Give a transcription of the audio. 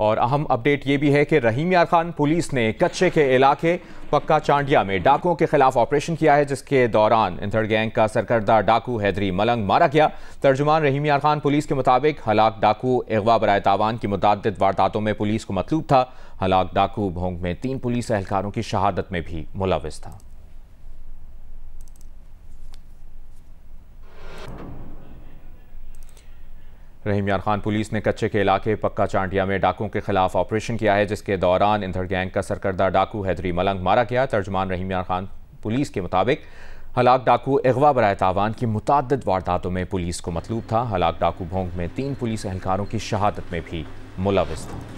और अहम अपडेट ये भी है कि रहीम यार खान पुलिस ने कच्चे के इलाके पक्का चांडिया में डाकुओं के खिलाफ ऑपरेशन किया है जिसके दौरान इंथड़ गैंग का सरकर्दा डाकू हैदरी मलंग मारा गया तर्जुमान रहीम यार खान पुलिस के मुताबिक हलाक डाकू अगवा बरए तावान की मुतद वारदातों में पुलिस को मतलूब था हलाक डाकू भोंग में तीन पुलिस एहलकारों की शहादत में भी मुलविस था रहीम यार खान पुलिस ने कच्चे के इलाके पक्का चांटिया में डाकुओं के खिलाफ ऑपरेशन किया है जिसके दौरान इंधर गैंग का सरकर्दा डाकू हैदरी मलंग मारा गया तर्जमान रहीम यार खान पुलिस के मुताबिक हलाक डाकू अगवा बरए तावान की मुतद वारदातों में पुलिस को मतलूब था हलाक डाकू भोंग में तीन पुलिस एहलकारों की शहादत में भी मुलविस था